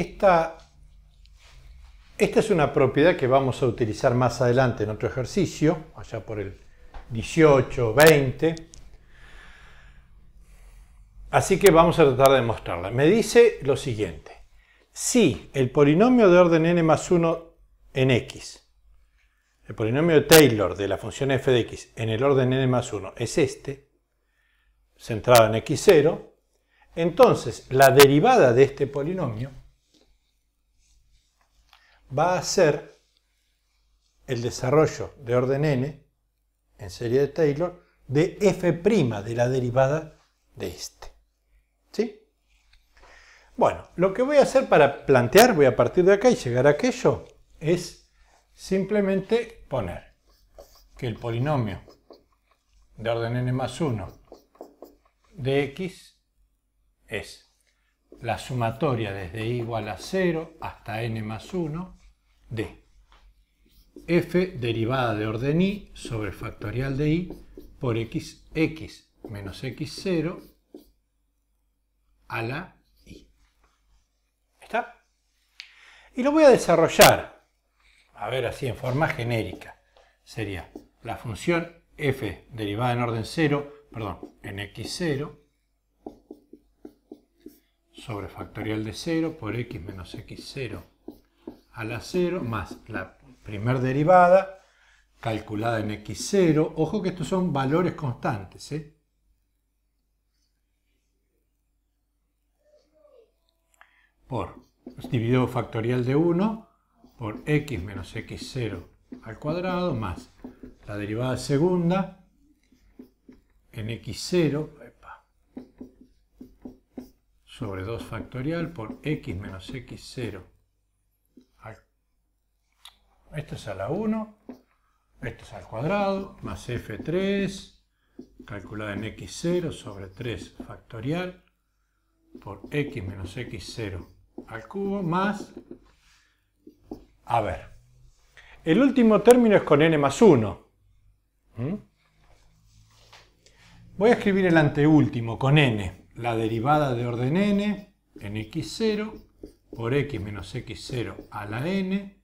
esta, esta es una propiedad que vamos a utilizar más adelante en otro ejercicio, allá por el 18, 20. Así que vamos a tratar de mostrarla. Me dice lo siguiente. Si el polinomio de orden n más 1 en x, el polinomio de Taylor de la función f de x en el orden n más 1 es este, centrado en x0, entonces la derivada de este polinomio va a ser el desarrollo de orden n en serie de Taylor de f' de la derivada de este. ¿Sí? Bueno, lo que voy a hacer para plantear, voy a partir de acá y llegar a aquello, es simplemente poner que el polinomio de orden n más 1 de x es la sumatoria desde i igual a 0 hasta n más 1 de F derivada de orden I sobre factorial de I por x, x menos x0 a la I. ¿Está? Y lo voy a desarrollar, a ver así en forma genérica. Sería la función f derivada en orden 0, perdón, en x0 sobre factorial de 0 por x menos x0 a la 0 más la primera derivada calculada en x0. Ojo que estos son valores constantes. ¿eh? Por dividido factorial de 1 por x menos x0 al cuadrado más la derivada segunda en x0 sobre 2 factorial por x menos x0 esto es a la 1, esto es al cuadrado, más F3, calculada en X0 sobre 3 factorial, por X menos X0 al cubo, más, a ver, el último término es con N más 1. ¿Mm? Voy a escribir el anteúltimo con N, la derivada de orden N en X0 por X menos X0 a la N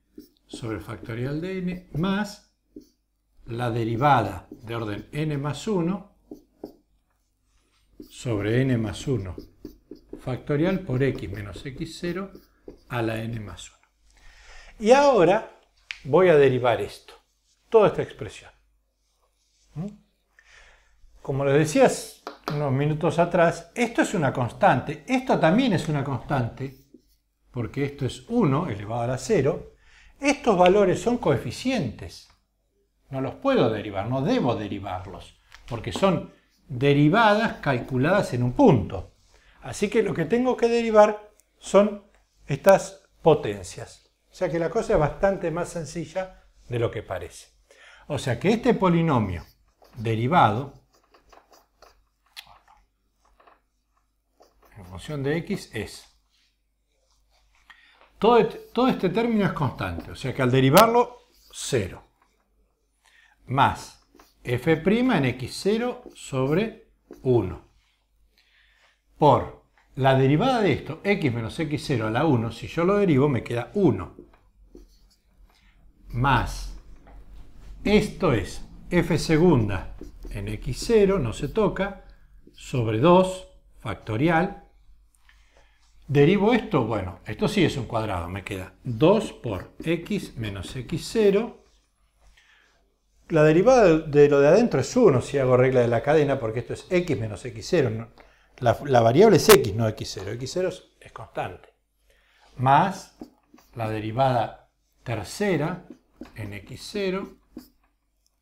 sobre factorial de n más la derivada de orden n más 1 sobre n más 1 factorial por x menos x0 a la n más 1. Y ahora voy a derivar esto, toda esta expresión. ¿Mm? Como les decías unos minutos atrás, esto es una constante, esto también es una constante, porque esto es 1 elevado a la 0, estos valores son coeficientes. No los puedo derivar, no debo derivarlos, porque son derivadas calculadas en un punto. Así que lo que tengo que derivar son estas potencias. O sea que la cosa es bastante más sencilla de lo que parece. O sea que este polinomio derivado en función de x es este, todo este, término es constante, o sea que al derivarlo, 0. Más f' en x0 sobre 1. Por la derivada de esto, x menos x0 a la 1, si yo lo derivo me queda 1. Más, esto es f segunda en x0, no se toca, sobre 2 factorial Derivo esto, bueno, esto sí es un cuadrado, me queda 2 por x menos x0. La derivada de lo de adentro es 1 si hago regla de la cadena, porque esto es x menos x0. La, la, variable es x, no x0. x0 es constante. Más la derivada tercera en x0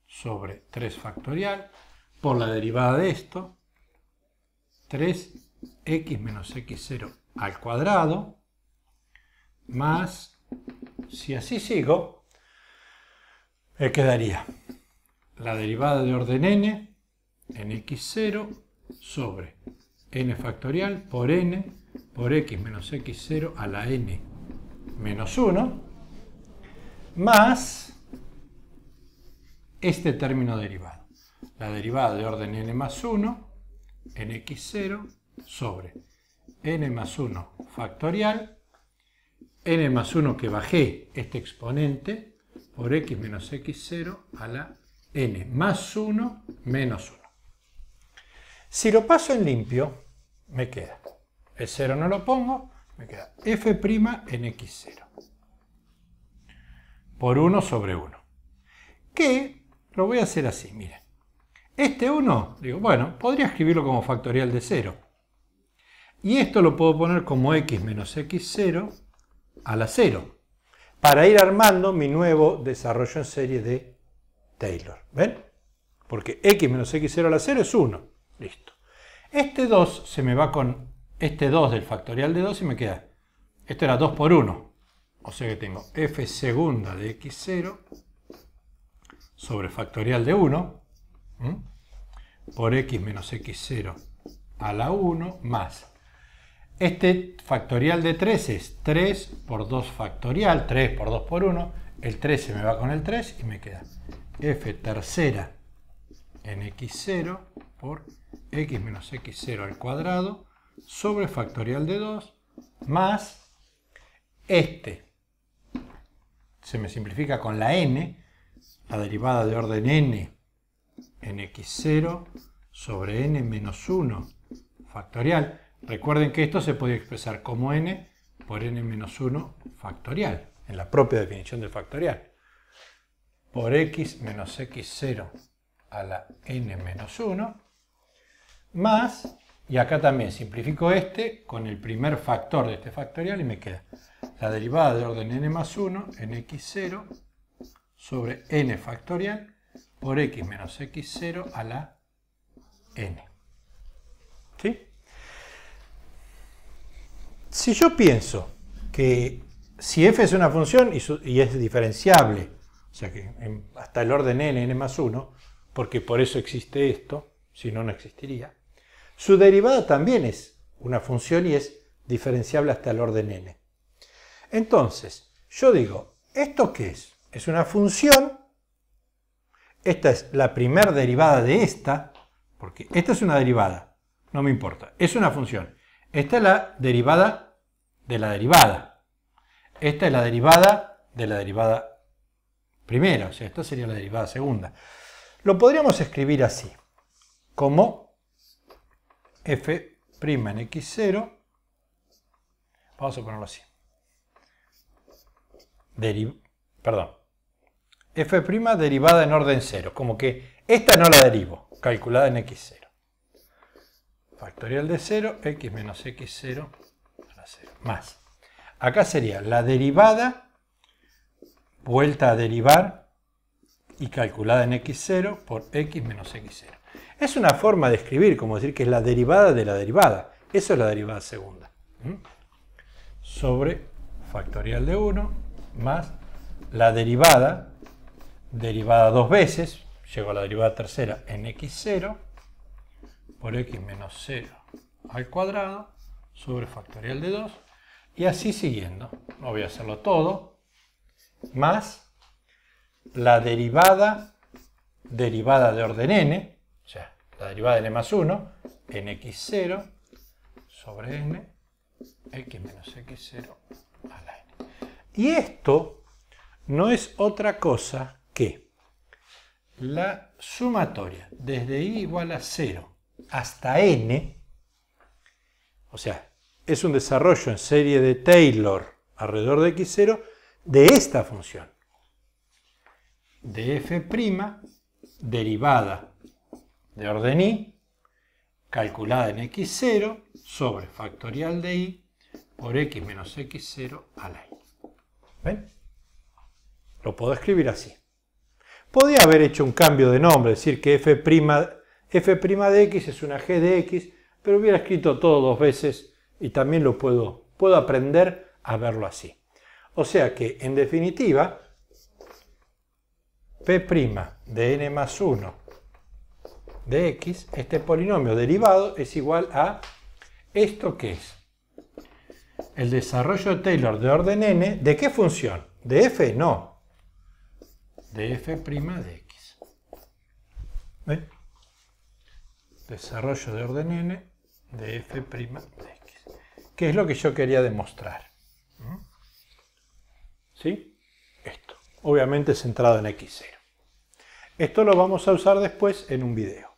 sobre 3 factorial por la derivada de esto, 3x menos x0 al cuadrado más, si así sigo, me quedaría la derivada de orden n en x0 sobre n factorial por n por x menos x0 a la n menos 1 más este término derivado, la derivada de orden n más 1 en x0 sobre n más 1 factorial, n más 1 que bajé este exponente por x menos x0 a la n más 1 menos 1. Si lo paso en limpio, me queda, el 0 no lo pongo, me queda f' en x0 por 1 sobre 1. Que lo voy a hacer así, miren. Este 1, digo, bueno, podría escribirlo como factorial de 0 y esto lo puedo poner como x menos x0 a la 0 para ir armando mi nuevo desarrollo en serie de Taylor. ¿Ven? Porque x menos x0 a la 0 es 1. Listo. Este 2 se me va con este 2 del factorial de 2 y me queda. Esto era 2 por 1. O sea que tengo f segunda de x0 sobre factorial de 1 por x menos x0 a la 1 más este factorial de 3 es 3 por 2 factorial, 3 por 2 por 1, el 3 se me va con el 3 y me queda f tercera en x0 por x menos x0 al cuadrado sobre factorial de 2 más este. Se me simplifica con la n, la derivada de orden n en x0 sobre n menos 1 factorial. Recuerden que esto se puede expresar como n por n menos 1 factorial, en la propia definición del factorial. Por x menos x0 a la n menos 1, más, y acá también simplifico este con el primer factor de este factorial y me queda la derivada de orden n más 1 en x0 sobre n factorial por x menos x0 a la n. si yo pienso que si f es una función y, es diferenciable, o sea que hasta el orden n, n más 1, porque por eso existe esto, si no, no existiría, su derivada también es una función y es diferenciable hasta el orden n. Entonces, yo digo, ¿esto qué es? Es una función, esta es la primera derivada de esta, porque esta es una derivada, no me importa, es una función. Esta es la derivada de la derivada. Esta es la derivada de la derivada primera, o sea, esto sería la derivada segunda. Lo podríamos escribir así, como f' en x0, vamos a ponerlo así, perdón, f' derivada en orden 0, como que esta no la derivo, calculada en x0 factorial de 0, x menos x0 0, más. Acá sería la derivada, vuelta a derivar y calculada en x0 por x menos x0. Es una forma de escribir, como decir que es la derivada de la derivada. Eso es la derivada segunda. Sobre factorial de 1 más la derivada, derivada dos veces, llego a la derivada tercera en x0, por x menos 0 al cuadrado sobre factorial de 2 y así siguiendo. No voy a hacerlo todo. Más la derivada, derivada de orden n, o sea, la derivada de n más 1, nx0 sobre n, x menos x0 a la n. Y esto no es otra cosa que la sumatoria desde i igual a 0 hasta n, o sea, es un desarrollo en serie de Taylor alrededor de x0 de esta función, de f' derivada de orden i, calculada en x0 sobre factorial de i por x menos x0 a la i. ¿Ven? Lo puedo escribir así. Podría haber hecho un cambio de nombre, decir que f' f' de x es una g de x, pero hubiera escrito todo dos veces y también lo puedo, puedo aprender a verlo así. O sea que, en definitiva, p' de n más 1 de x, este polinomio derivado es igual a esto que es el desarrollo de Taylor de orden n, ¿de qué función? De f no, de f' de x. ¿Eh? desarrollo de orden n de f' de x, que es lo que yo quería demostrar. ¿Sí? Esto. Obviamente centrado en x0. Esto lo vamos a usar después en un video.